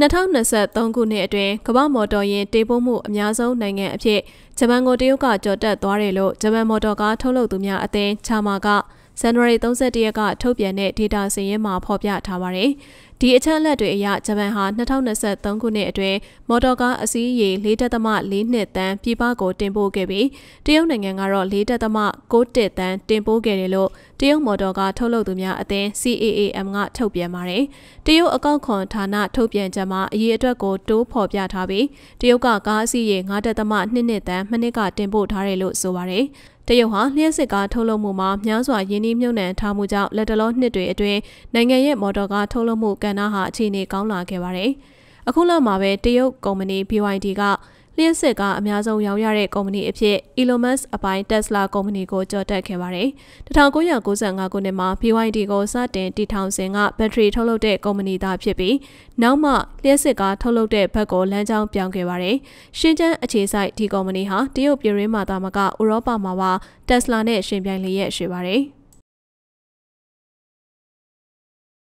2023ခုနှစ်အတွင်းကမ္ဘာမော်တော်ယာဉ်တေးပို့မှုအများဆုံးနိုင်ငံအဖြစ်ဂျပန်ကိုတရုတ်ကကြော်တက်သွားတယ်လို့ဂျပန်မော်တော်ကားထုတ်လုပ်သူများအသင်းချာမာကဇန်နဝါရီ31ရက်က ထုတ်ပြန်တဲ့ data စင်ရင်းမှာဖော်ပြထားပါတယ်။ဒီအချက်အလက်တွေအရဂျပန်ဟာ2023ခုနှစ်အတွင်းမော်တော်ကားအစီးရေ4.4နှစ်တန်းပြည်ပကိုတင်ပို့ခဲ့ပြီးတရုတ်နိုင်ငံကတော့4.6တန်းတင်ပို့ခဲ့တယ်လို့တရုတ်မော်တော်ကားထုတ်လုပ်သူများအသင်း CAAM ကထုတ်ပြန်ပါတယ်။တရုတ်အကောက်ခွန်ဌာနထုတ်ပြန်ချက်မှာအရေးအတွက်ကိုတိုးဖော်ပြထားပြီးတရုတ်ကကားအစီးရေ5.2နှစ်တန်းမနှစ်ကတင်ပို့ထားတယ်လို့ဆိုပါတယ်။တရုတ်ဟာလျှက်စစ်ကားထုတ်လုပ်မှုမှာများစွာယင်းနှိမ့်ညွန့်နှံထားမှုကြောင့်လက်တလောနှစ်တွေအတွင်းနိုင်ငံရဲ့မော်တော်ကားထုတ်လုပ်မှုကဏဏဟာအခြေအနေကောင်းလာခဲ့ပါတယ်။အခုလောက်မှာပဲတရုတ်ကုမ္ပဏီ BYD ကလျှက်စစ်ကအများဆုံးရောင်းရတဲ့ကုမ္ပဏီအဖြစ် Elon Musk အပိုင်း Tesla ကုမ္ပဏီကိုကျော်တက်ခဲ့ပါတယ်။1995ခုနှစ်မှာ BYD ကိုစတင်တည်ထောင်စဉ်ကဘက်ထရီထုတ်လုပ်တဲ့ကုမ္ပဏီသားဖြစ်ပြီးနောက်မှလျှက်စစ်ကထုတ်လုပ်တဲ့ဘက်ကိုလမ်းကြောင်းပြောင်းခဲ့ပါတယ်။ရှင်းကျန်းအခြေစိုက်ဒီကုမ္ပဏီဟာတရုတ်ပြည်ရင်းမှာသာမကဥရောပမှာပါ Tesla နဲ့ရှင်ပြိုင်လျက်ရှိပါတယ်။